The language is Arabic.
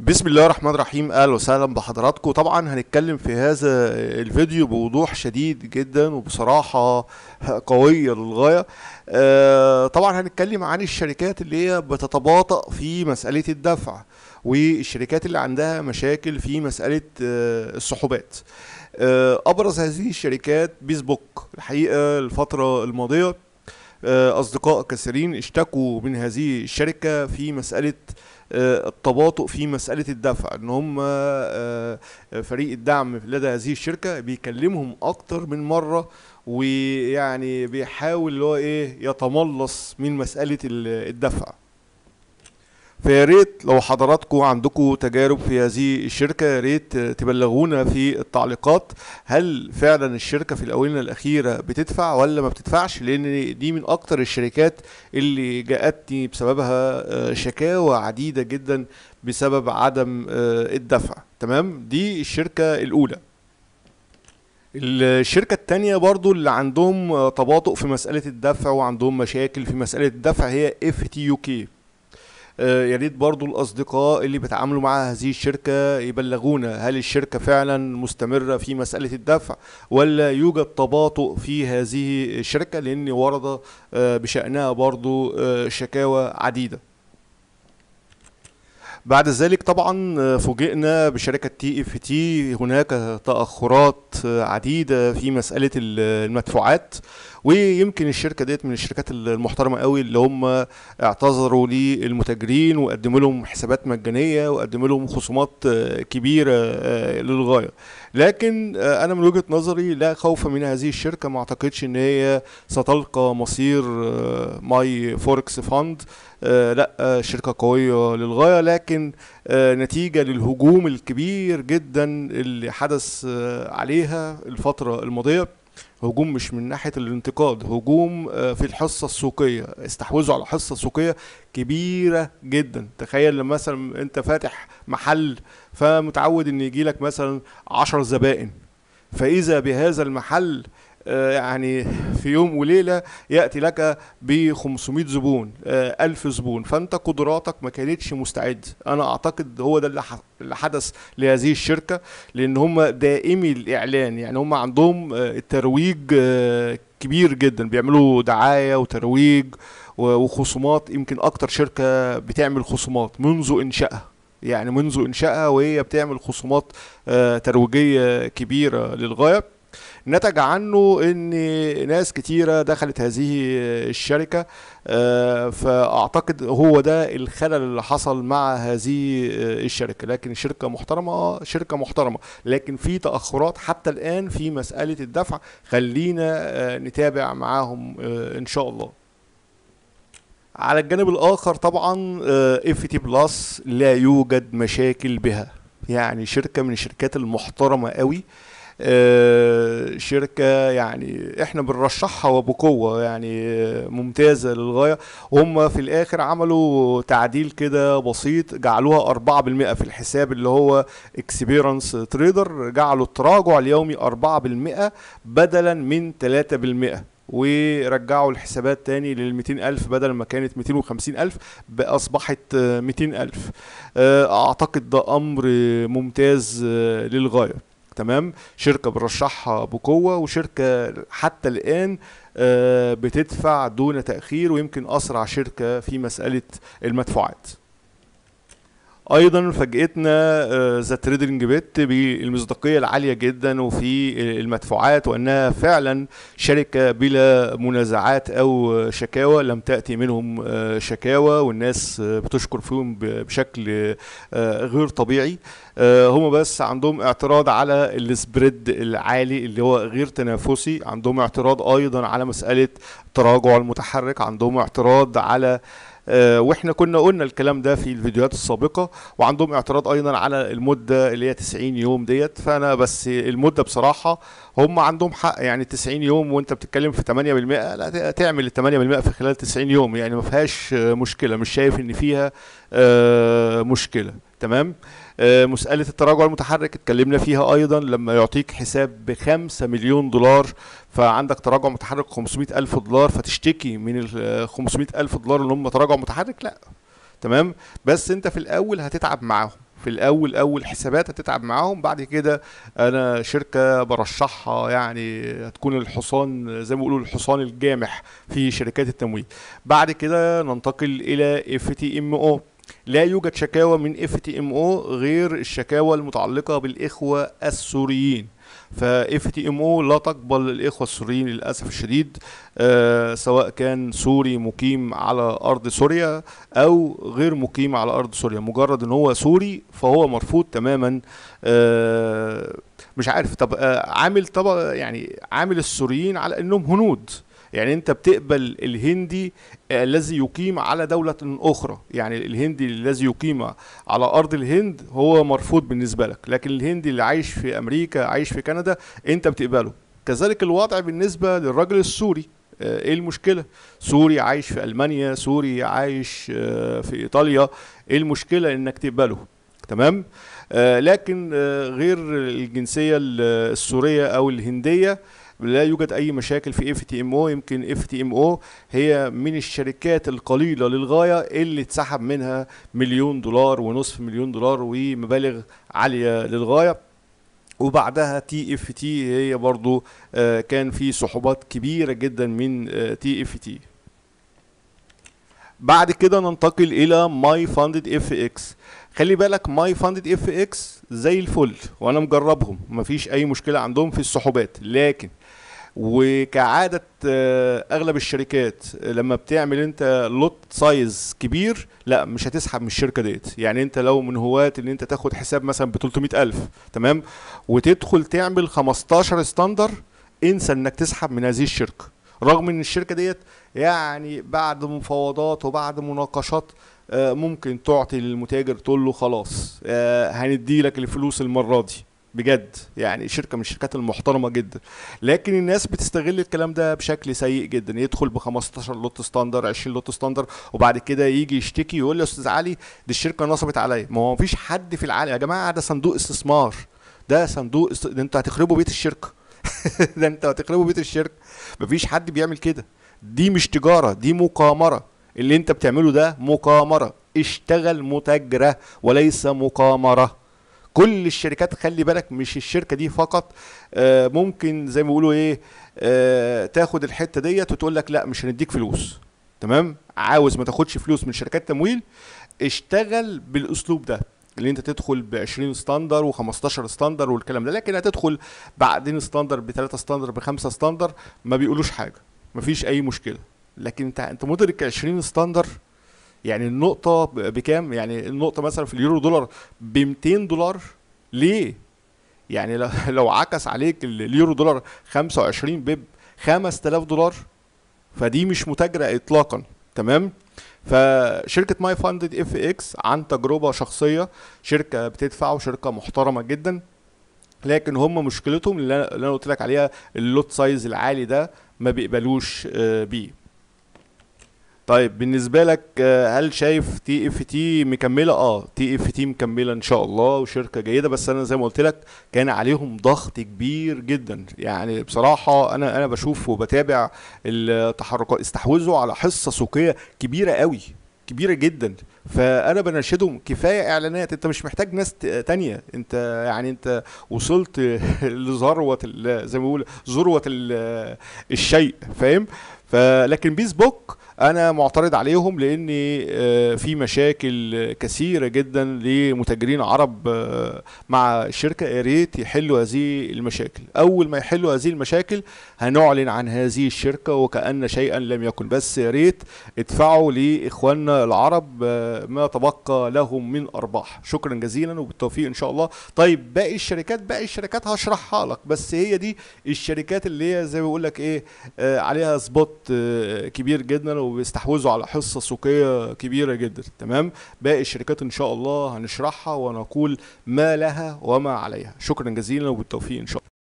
بسم الله الرحمن الرحيم اهلا وسهلا بحضراتكم طبعا هنتكلم في هذا الفيديو بوضوح شديد جدا وبصراحة قوية للغاية آه، طبعا هنتكلم عن الشركات اللي هي بتتباطأ في مسألة الدفع والشركات اللي عندها مشاكل في مسألة آه، السحوبات آه، ابرز هذه الشركات بيسبوك الحقيقة الفترة الماضية اصدقاء كثيرين اشتكوا من هذه الشركة في مسألة التباطؤ في مساله الدفع ان هم آه، آه، فريق الدعم لدى هذه الشركه بيكلمهم اكتر من مره ويعني بيحاول اللي هو ايه يتملص من مساله الدفع فيا ريت لو حضراتكم عندكم تجارب في هذه الشركة يا ريت تبلغونا في التعليقات هل فعلا الشركة في الآونة الأخيرة بتدفع ولا ما بتدفعش لأن دي من أكتر الشركات اللي جاءتني بسببها آه، شكاوى عديدة جدا بسبب عدم آه، الدفع تمام دي الشركة الأولى الشركة التانية برضو اللي عندهم آه، تباطؤ في مسألة الدفع وعندهم مشاكل في مسألة الدفع هي اف تي يو كي آه، يا ريت برضو الاصدقاء اللي بيتعاملوا مع هذه الشركه يبلغونا هل الشركه فعلا مستمره في مساله الدفع ولا يوجد تباطؤ في هذه الشركه لان ورد آه، بشانها برضو آه، شكاوى عديده بعد ذلك طبعا آه، فوجئنا بشركة تي اف تي هناك تأخرات آه، عديدة في مسألة آه، المدفوعات ويمكن الشركة ديت من الشركات المحترمة قوي اللي هم اعتذروا للمتاجرين وقدموا لهم حسابات مجانية وقدموا لهم خصومات كبيرة للغاية لكن انا من وجهة نظري لا خوف من هذه الشركة ما اعتقدش ان هي ستلقى مصير ماي فوركس فاند آه، لا آه، شركه قويه للغايه لكن آه، نتيجه للهجوم الكبير جدا اللي حدث عليها الفتره الماضيه هجوم مش من ناحيه الانتقاد هجوم في الحصه السوقيه استحوذوا على حصه سوقيه كبيره جدا تخيل لما مثلا انت فاتح محل فمتعود ان يجي لك مثلا 10 زبائن فاذا بهذا المحل آه، يعني في يوم وليله ياتي لك ب 500 زبون 1000 آه، زبون فانت قدراتك ما كانتش مستعد انا اعتقد هو ده اللي حدث لهذه الشركه لان هم دائمي الاعلان يعني هم عندهم آه، الترويج كبير جدا بيعملوا دعايه وترويج وخصومات يمكن اكتر شركه بتعمل خصومات منذ انشائها يعني منذ انشائها وهي بتعمل خصومات ترويجيه كبيره للغايه نتج عنه ان ناس كتيره دخلت هذه الشركه آه، فاعتقد هو ده الخلل اللي حصل مع هذه آه، الشركه لكن شركه محترمه آه، شركه محترمه لكن في تاخرات حتى الان في مساله الدفع خلينا نتابع معاهم ان شاء الله على الجانب الاخر طبعا اف تي بلس لا يوجد مشاكل بها يعني شركه من الشركات المحترمه قوي آه آه، شركه يعني احنا بنرشحها وبقوه يعني آه، ممتازه للغايه هم في الاخر عملوا تعديل كده بسيط جعلوها 4% في الحساب اللي هو اكسبيرنس تريدر جعلوا التراجع اليومي 4% بدلا من 3% ورجعوا الحسابات تاني لل ألف بدل ما كانت 250 ألف أصبحت 200 آه، ألف أعتقد ده أمر ممتاز للغاية تمام شركه بنرشحها بقوه وشركه حتى الان آه، بتدفع دون تاخير ويمكن اسرع شركه في مساله المدفوعات ايضا فاجئتنا آه، ذا تريدنج بيت بالمصداقيه العاليه جدا وفي المدفوعات وانها فعلا شركه بلا منازعات او شكاوى لم تاتي منهم آه، شكاوى والناس آه، بتشكر فيهم بشكل غير طبيعي هم بس عندهم اعتراض على السبريد العالي اللي هو غير تنافسي عندهم اعتراض ايضا على مساله تراجع المتحرك عندهم اعتراض على آه، واحنا كنا قلنا الكلام ده في الفيديوهات السابقه وعندهم اعتراض ايضا على المده اللي هي 90 يوم ديت فانا بس المده بصراحه هم عندهم حق يعني 90 يوم وانت بتتكلم في 8% لا تعمل ال 8% في خلال 90 يوم يعني ما فيهاش مشكله مش شايف ان فيها آه، مشكله تمام آه، مسألة التراجع المتحرك اتكلمنا فيها أيضا لما يعطيك حساب بخمسة مليون دولار فعندك تراجع متحرك 500 ألف دولار فتشتكي من ال 500 آه، ألف دولار اللي هم تراجع متحرك لا تمام بس أنت في الأول هتتعب معاهم في الاول اول حسابات هتتعب معاهم بعد كده انا شركه برشحها يعني هتكون الحصان زي ما بيقولوا الحصان الجامح في شركات التمويل بعد كده ننتقل الى اف تي ام او لا يوجد شكاوى من اف تي ام او غير الشكاوى المتعلقه بالاخوه السوريين فاف تي ام او لا تقبل الاخوه السوريين للاسف الشديد آه، سواء كان سوري مقيم على ارض سوريا او غير مقيم على ارض سوريا مجرد ان هو سوري فهو مرفوض تماما آه، مش عارف طب آه، عامل طب يعني عامل السوريين على انهم هنود يعني انت بتقبل الهندي الذي يقيم على دولة أخرى يعني الهندي الذي يقيم على أرض الهند هو مرفوض بالنسبة لك لكن الهندي اللي عايش في أمريكا عايش في كندا انت بتقبله كذلك الوضع بالنسبة للرجل السوري آه، ايه المشكله سوري عايش في المانيا سوري عايش آه، في ايطاليا ايه المشكله انك تقبله تمام آه، لكن غير الجنسيه السوريه او الهنديه لا يوجد اي مشاكل في اف تي ام او يمكن اف تي ام او هي من الشركات القليله للغايه اللي اتسحب منها مليون دولار ونصف مليون دولار ومبالغ عاليه للغايه وبعدها تي اف تي هي برضو آه، كان في صحوبات كبيره جدا من تي اف تي بعد كده ننتقل الى ماي فاندد اف اكس خلي بالك ماي فاندد اف اكس زي الفل وانا مجربهم مفيش اي مشكله عندهم في السحوبات لكن وكعاده آه، اغلب الشركات آه، لما بتعمل انت لوت سايز كبير لا مش هتسحب من الشركه ديت يعني انت لو من هواة ان انت تاخد حساب مثلا ب 300000 تمام وتدخل تعمل 15 ستاندر انسى انك تسحب من هذه الشركه رغم ان الشركه ديت يعني بعد مفاوضات وبعد مناقشات آه، ممكن تعطي للمتاجر تقول له خلاص آه، هندي لك الفلوس المره دي بجد يعني شركه من الشركات المحترمه جدا لكن الناس بتستغل الكلام ده بشكل سيء جدا يدخل ب 15 لوت ستاندر 20 لوت ستاندر وبعد كده يجي يشتكي يقول لي يا استاذ علي دي الشركه نصبت عليا ما هو مفيش حد في العالم يا جماعه ده صندوق استثمار ده صندوق است... ده انتوا هتخربوا بيت الشركه ده انت هتخربوا بيت الشركه مفيش حد بيعمل كده دي مش تجاره دي مقامره اللي انت بتعمله ده مقامره اشتغل متاجره وليس مقامره كل الشركات خلي بالك مش الشركه دي فقط آه، ممكن زي ما بيقولوا ايه آه، تاخد الحته ديت وتقول لك لا مش هنديك فلوس تمام عاوز ما تاخدش فلوس من شركات تمويل اشتغل بالاسلوب ده اللي انت تدخل ب 20 ستاندر و15 ستاندر والكلام ده لكن هتدخل بعدين ستاندر بثلاثه ستاندر بخمسه ستاندر ما بيقولوش حاجه مفيش اي مشكله لكن انت انت مدرك 20 ستاندر يعني النقطه بكام يعني النقطه مثلا في اليورو دولار ب 200 دولار ليه يعني لو عكس عليك اليورو دولار 25 بيب 5000 دولار فدي مش متاجره اطلاقا تمام فشركه ماي فاندد اف اكس عن تجربه شخصيه شركه بتدفع وشركه محترمه جدا لكن هم مشكلتهم اللي انا قلت لك عليها اللوت سايز العالي ده ما بيقبلوش آه، بيه طيب بالنسبه لك آه، هل شايف تي اف تي مكمله اه تي اف تي مكمله ان شاء الله وشركه جيده بس انا زي ما قلت لك كان عليهم ضغط كبير جدا يعني بصراحه انا انا بشوف وبتابع التحركات استحوذوا على حصه سوقيه كبيره قوي كبيره جدا فانا بنشدهم كفايه اعلانات انت مش محتاج ناس تانية انت يعني انت وصلت لذروه زي ما بيقول ذروه الشيء فاهم فلكن بيسبوك انا معترض عليهم لان آه، في مشاكل كثيره جدا لمتاجرين عرب آه، مع الشركه يا ريت يحلوا هذه المشاكل اول ما يحلوا هذه المشاكل هنعلن عن هذه الشركه وكان شيئا لم يكن بس يا ريت ادفعوا لاخواننا العرب آه، ما تبقى لهم من ارباح شكرا جزيلا وبالتوفيق ان شاء الله طيب باقي الشركات باقي الشركات هشرحها لك بس هي دي الشركات اللي هي زي ما بقول لك ايه عليها سبوت كبير جدا وبيستحوذوا على حصه سوقيه كبيره جدا تمام باقي الشركات ان شاء الله هنشرحها ونقول ما لها وما عليها شكرا جزيلا وبالتوفيق ان شاء الله